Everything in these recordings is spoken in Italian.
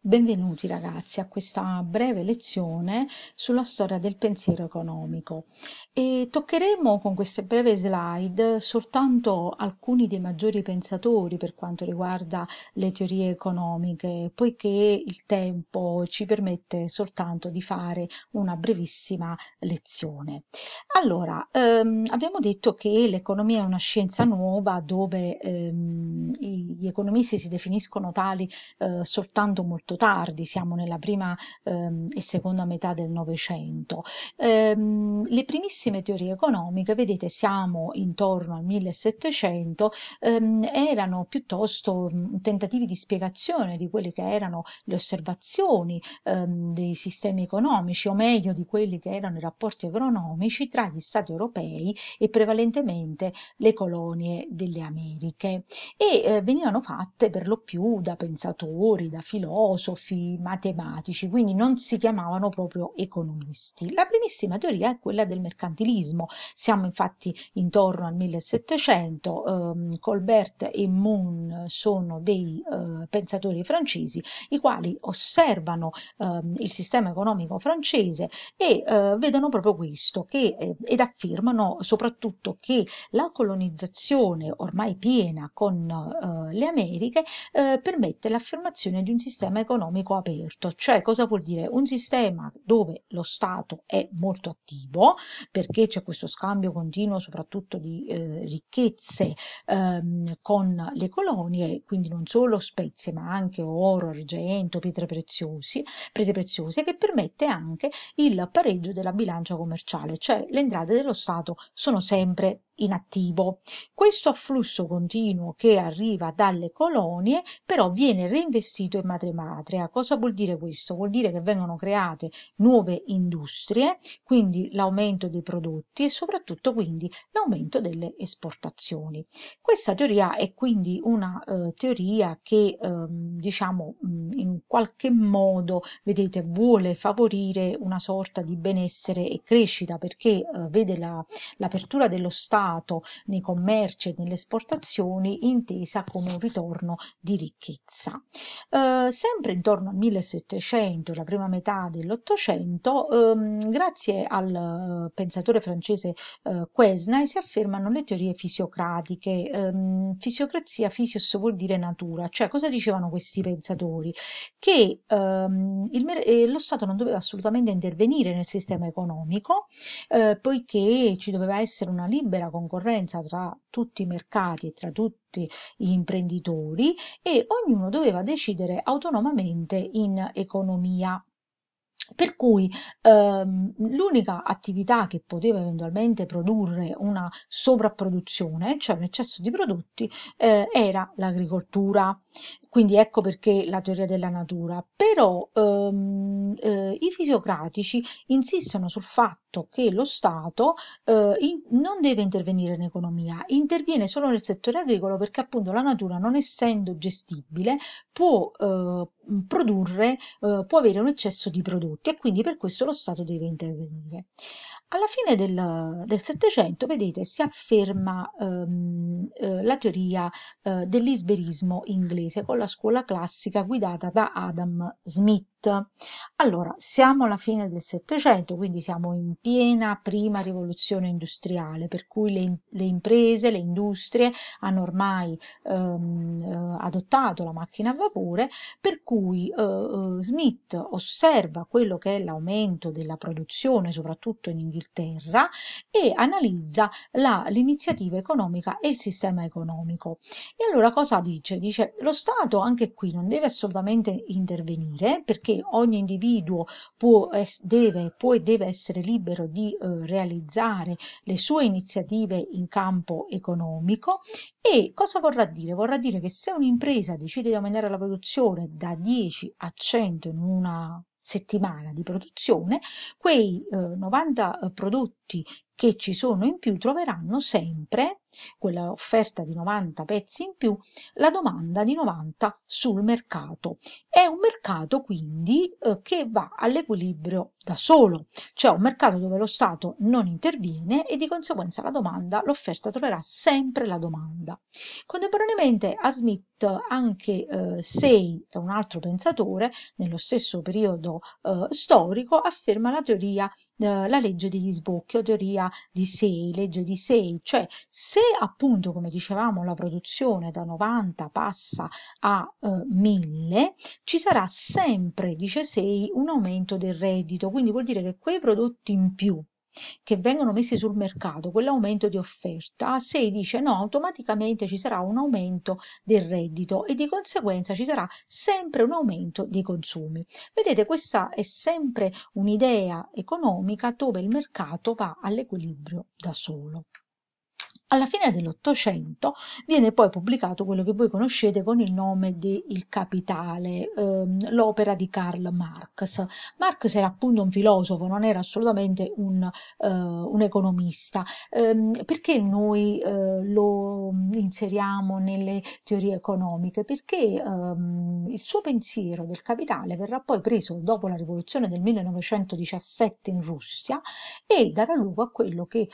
Benvenuti ragazzi a questa breve lezione sulla storia del pensiero economico e toccheremo con queste breve slide soltanto alcuni dei maggiori pensatori per quanto riguarda le teorie economiche poiché il tempo ci permette soltanto di fare una brevissima lezione. Allora, ehm, abbiamo detto che l'economia è una scienza nuova dove ehm, gli economisti si definiscono tali eh, soltanto molto molto tardi, siamo nella prima ehm, e seconda metà del Novecento. Ehm, le primissime teorie economiche, vedete, siamo intorno al 1700, ehm, erano piuttosto mm, tentativi di spiegazione di quelle che erano le osservazioni ehm, dei sistemi economici, o meglio di quelli che erano i rapporti economici tra gli stati europei e prevalentemente le colonie delle Americhe. E eh, venivano fatte per lo più da pensatori, da filosofi, filosofi, matematici, quindi non si chiamavano proprio economisti. La primissima teoria è quella del mercantilismo, siamo infatti intorno al 1700, ehm, Colbert e Moon sono dei eh, pensatori francesi i quali osservano ehm, il sistema economico francese e eh, vedono proprio questo che, eh, ed affirmano soprattutto che la colonizzazione ormai piena con eh, le Americhe eh, permette l'affermazione di un sistema economico economico aperto, cioè cosa vuol dire? Un sistema dove lo Stato è molto attivo perché c'è questo scambio continuo soprattutto di eh, ricchezze ehm, con le colonie, quindi non solo spezie ma anche oro, argento, pietre preziosi, pietre preziose che permette anche il pareggio della bilancia commerciale, cioè le entrate dello Stato sono sempre in attivo. Questo afflusso continuo che arriva dalle colonie però viene reinvestito in materia patria. Cosa vuol dire questo? Vuol dire che vengono create nuove industrie, quindi l'aumento dei prodotti e soprattutto quindi l'aumento delle esportazioni. Questa teoria è quindi una eh, teoria che ehm, diciamo mm, in qualche modo vedete vuole favorire una sorta di benessere e crescita perché eh, vede l'apertura dello Stato nei commerci e nelle esportazioni intesa come un ritorno di ricchezza. Eh, sempre sempre intorno al 1700, la prima metà dell'Ottocento, ehm, grazie al eh, pensatore francese eh, Quesnay si affermano le teorie fisiocratiche. Ehm, fisiocrazia, fisios vuol dire natura, cioè cosa dicevano questi pensatori? Che ehm, il, eh, lo Stato non doveva assolutamente intervenire nel sistema economico, eh, poiché ci doveva essere una libera concorrenza tra tutti i mercati e tra tutti tutti gli imprenditori e ognuno doveva decidere autonomamente in economia. Per cui ehm, l'unica attività che poteva eventualmente produrre una sovrapproduzione, cioè un eccesso di prodotti, eh, era l'agricoltura. Quindi ecco perché la teoria della natura. Però ehm, eh, i fisiocratici insistono sul fatto che lo Stato eh, in, non deve intervenire in economia, interviene solo nel settore agricolo perché appunto la natura non essendo gestibile può eh, produrre, eh, può avere un eccesso di prodotti e quindi per questo lo Stato deve intervenire. Alla fine del Settecento, vedete, si afferma ehm, eh, la teoria eh, dell'isberismo inglese inglese con la scuola classica guidata da Adam Smith. Allora, siamo alla fine del Settecento, quindi siamo in piena prima rivoluzione industriale, per cui le, le imprese, le industrie hanno ormai ehm, eh, adottato la macchina a vapore, per cui eh, eh, Smith osserva quello che è l'aumento della produzione, soprattutto in Inghilterra, e analizza l'iniziativa economica e il sistema economico. E allora cosa dice? Dice lo Stato anche qui non deve assolutamente intervenire perché che ogni individuo può, deve, può e deve essere libero di eh, realizzare le sue iniziative in campo economico e cosa vorrà dire? Vorrà dire che se un'impresa decide di aumentare la produzione da 10 a 100 in una settimana di produzione, quei eh, 90 eh, prodotti che ci sono in più troveranno sempre, quella offerta di 90 pezzi in più, la domanda di 90 sul mercato. È un mercato quindi eh, che va all'equilibrio da solo, cioè un mercato dove lo Stato non interviene e di conseguenza la domanda, l'offerta troverà sempre la domanda. Contemporaneamente a Smith anche eh, Say è un altro pensatore, nello stesso periodo eh, storico, afferma la teoria eh, la legge degli sbocchi o teoria di Say, legge di Say, cioè se appunto come dicevamo la produzione da 90 passa a eh, 1000 ci sarà sempre, dice Say, un aumento del reddito, quindi vuol dire che quei prodotti in più che vengono messi sul mercato quell'aumento di offerta, se dice no, automaticamente ci sarà un aumento del reddito e di conseguenza ci sarà sempre un aumento dei consumi. Vedete, questa è sempre un'idea economica dove il mercato va all'equilibrio da solo. Alla fine dell'Ottocento viene poi pubblicato quello che voi conoscete con il nome di Il Capitale, ehm, l'opera di Karl Marx. Marx era appunto un filosofo, non era assolutamente un, eh, un economista. Eh, perché noi eh, lo inseriamo nelle teorie economiche? Perché ehm, il suo pensiero del capitale verrà poi preso dopo la rivoluzione del 1917 in Russia e darà luogo a quello che eh,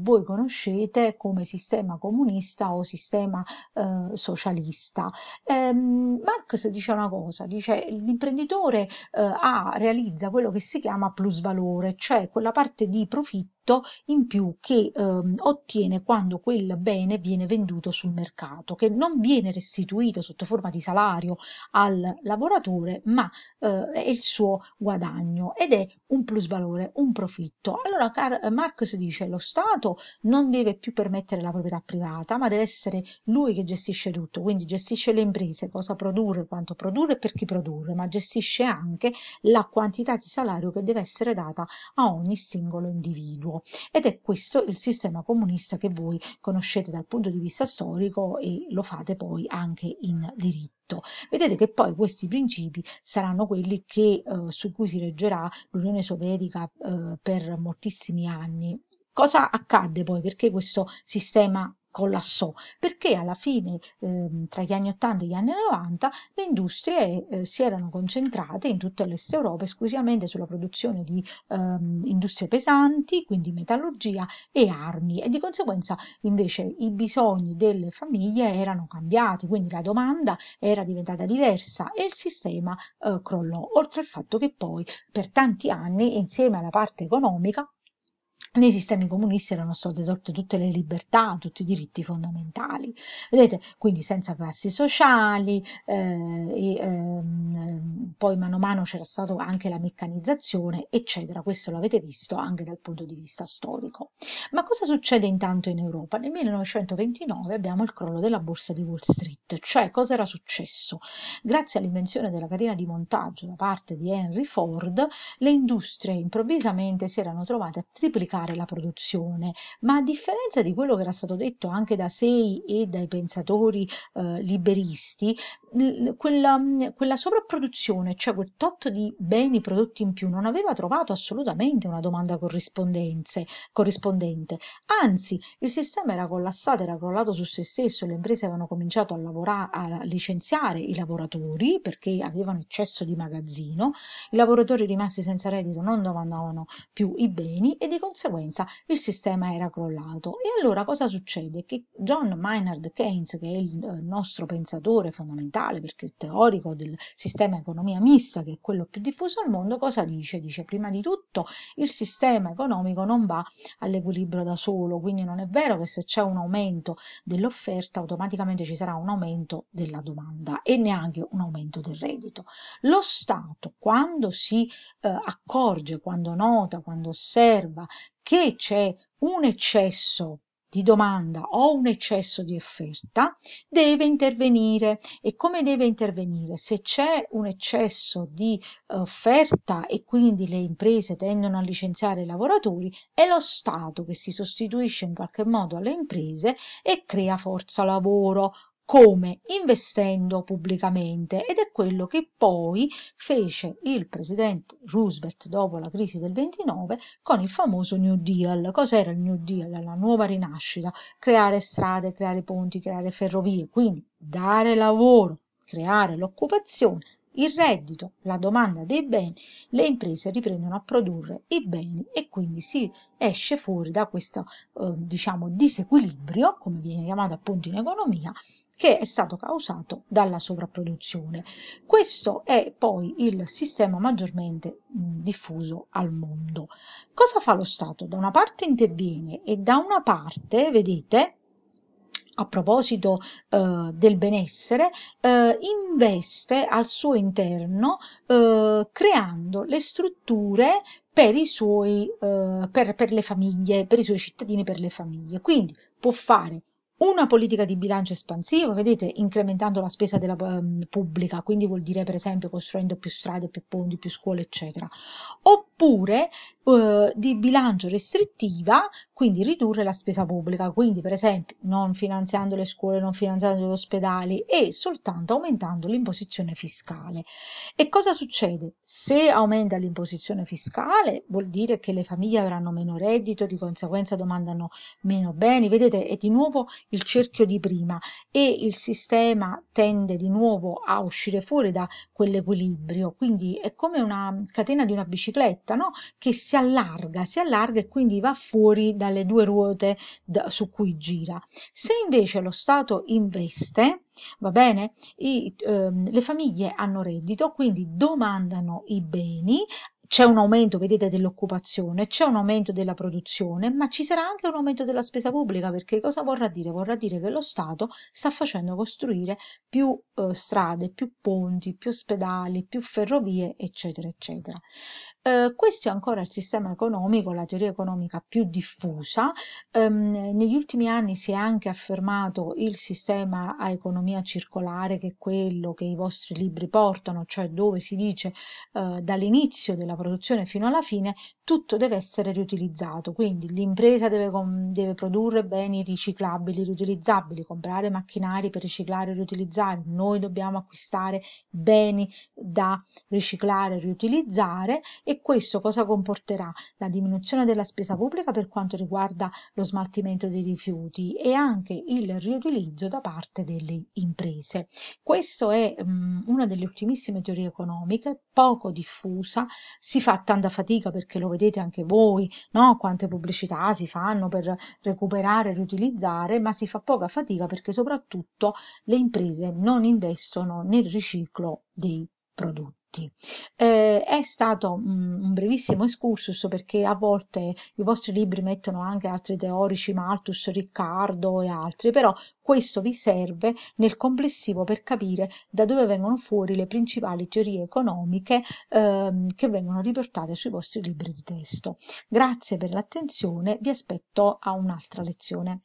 voi conoscete come come sistema comunista o sistema eh, socialista. Ehm, Marx dice una cosa, dice l'imprenditore eh, realizza quello che si chiama plusvalore, cioè quella parte di profitto diritto in più che ehm, ottiene quando quel bene viene venduto sul mercato, che non viene restituito sotto forma di salario al lavoratore, ma eh, è il suo guadagno ed è un plus valore, un profitto. Allora Car- Marx dice lo Stato non deve più permettere la proprietà privata, ma deve essere lui che gestisce tutto, quindi gestisce le imprese, cosa produrre, quanto produrre e per chi produrre, ma gestisce anche la quantità di salario che deve essere data a ogni singolo individuo ed è questo il sistema comunista che voi conoscete dal punto di vista storico e lo fate poi anche in diritto. Vedete che poi questi principi saranno quelli che, eh, su cui si reggerà l'Unione Sovietica eh, per moltissimi anni. Cosa accadde poi? Perché questo sistema collassò perché alla fine eh, tra gli anni 80 e gli anni 90 le industrie eh, si erano concentrate in tutta l'est Europa esclusivamente sulla produzione di ehm, industrie pesanti, quindi metallurgia e armi e di conseguenza invece i bisogni delle famiglie erano cambiati, quindi la domanda era diventata diversa e il sistema eh, crollò, oltre al fatto che poi per tanti anni insieme alla parte economica nei sistemi comunisti erano state tolte tutte le libertà, tutti i diritti fondamentali, vedete, quindi senza classi sociali, eh, e, ehm, poi mano a mano c'era stata anche la meccanizzazione, eccetera, questo l'avete visto anche dal punto di vista storico. Ma cosa succede intanto in Europa? Nel 1929 abbiamo il crollo della borsa di Wall Street, cioè cosa era successo? Grazie all'invenzione della catena di montaggio da parte di Henry Ford, le industrie improvvisamente si erano trovate a triplicare duplicare la produzione, ma a differenza di quello che era stato detto anche da Sei e dai pensatori eh, liberisti, quella, mm, quella sovrapproduzione, cioè quel tot di beni prodotti in più, non aveva trovato assolutamente una domanda corrispondente. Anzi, il sistema era collassato, era crollato su se stesso, le imprese avevano cominciato a, lavorare, a licenziare i lavoratori perché avevano eccesso di magazzino, i lavoratori rimasti senza reddito non domandavano più i beni e di conseguenza conseguenza il sistema era crollato. E allora cosa succede? Che John Maynard Keynes, che è il eh, nostro pensatore fondamentale, perché il teorico del sistema economia mista, che è quello più diffuso al mondo, cosa dice? Dice prima di tutto il sistema economico non va all'equilibrio da solo, quindi non è vero che se c'è un aumento dell'offerta automaticamente ci sarà un aumento della domanda e neanche un aumento del reddito. Lo Stato quando si eh, accorge, quando nota, quando osserva che c'è un eccesso di domanda o un eccesso di offerta, deve intervenire. E come deve intervenire? Se c'è un eccesso di eh, offerta e quindi le imprese tendono a licenziare i lavoratori, è lo Stato che si sostituisce in qualche modo alle imprese e crea forza lavoro come? Investendo pubblicamente ed è quello che poi fece il presidente Roosevelt dopo la crisi del 29 con il famoso New Deal. Cos'era il New Deal? La nuova rinascita, creare strade, creare ponti, creare ferrovie, quindi dare lavoro, creare l'occupazione, il reddito, la domanda dei beni, le imprese riprendono a produrre i beni e quindi si esce fuori da questo eh, diciamo disequilibrio, come viene chiamato appunto in economia, che è stato causato dalla sovrapproduzione. Questo è poi il sistema maggiormente mh, diffuso al mondo. Cosa fa lo Stato? Da una parte interviene e da una parte, vedete, a proposito eh, del benessere, eh, investe al suo interno eh, creando le strutture per, suoi, eh, per, per, le famiglie, per i suoi cittadini, per le famiglie. Quindi può fare una politica di bilancio espansiva, vedete, incrementando la spesa della, um, pubblica, quindi vuol dire per esempio costruendo più strade, più ponti, più scuole, eccetera, oppure uh, di bilancio restrittiva, quindi ridurre la spesa pubblica, quindi per esempio non finanziando le scuole, non finanziando gli ospedali e soltanto aumentando l'imposizione fiscale. E cosa succede? Se aumenta l'imposizione fiscale vuol dire che le famiglie avranno meno reddito, di conseguenza domandano meno beni, vedete, e di nuovo il cerchio di prima e il sistema tende di nuovo a uscire fuori da quell'equilibrio, quindi è come una catena di una bicicletta no? che si allarga, si allarga e quindi va fuori dalle due ruote da, su cui gira. Se invece lo Stato investe, va bene? I, ehm, le famiglie hanno reddito, quindi domandano i beni, c'è un aumento, vedete, dell'occupazione, c'è un aumento della produzione, ma ci sarà anche un aumento della spesa pubblica, perché cosa vorrà dire? Vorrà dire che lo Stato sta facendo costruire più eh, strade, più ponti, più ospedali, più ferrovie, eccetera, eccetera. Eh, questo è ancora il sistema economico, la teoria economica più diffusa. Eh, negli ultimi anni si è anche affermato il sistema a economia circolare, che è quello che i vostri libri portano, cioè dove si dice eh, dall'inizio della produzione fino alla fine tutto deve essere riutilizzato, quindi l'impresa deve, deve produrre beni riciclabili, riutilizzabili, comprare macchinari per riciclare e riutilizzare, noi dobbiamo acquistare beni da riciclare e riutilizzare e questo cosa comporterà? La diminuzione della spesa pubblica per quanto riguarda lo smaltimento dei rifiuti e anche il riutilizzo da parte delle imprese. Questa è um, una delle ultimissime teorie economiche, poco diffusa, si fa tanta fatica perché lo vedete anche voi, no? quante pubblicità si fanno per recuperare e riutilizzare, ma si fa poca fatica perché soprattutto le imprese non investono nel riciclo dei prodotti tutti. Eh, è stato un, un brevissimo excursus perché a volte i vostri libri mettono anche altri teorici, Malthus, Riccardo e altri, però questo vi serve nel complessivo per capire da dove vengono fuori le principali teorie economiche ehm, che vengono riportate sui vostri libri di testo. Grazie per l'attenzione, vi aspetto a un'altra lezione.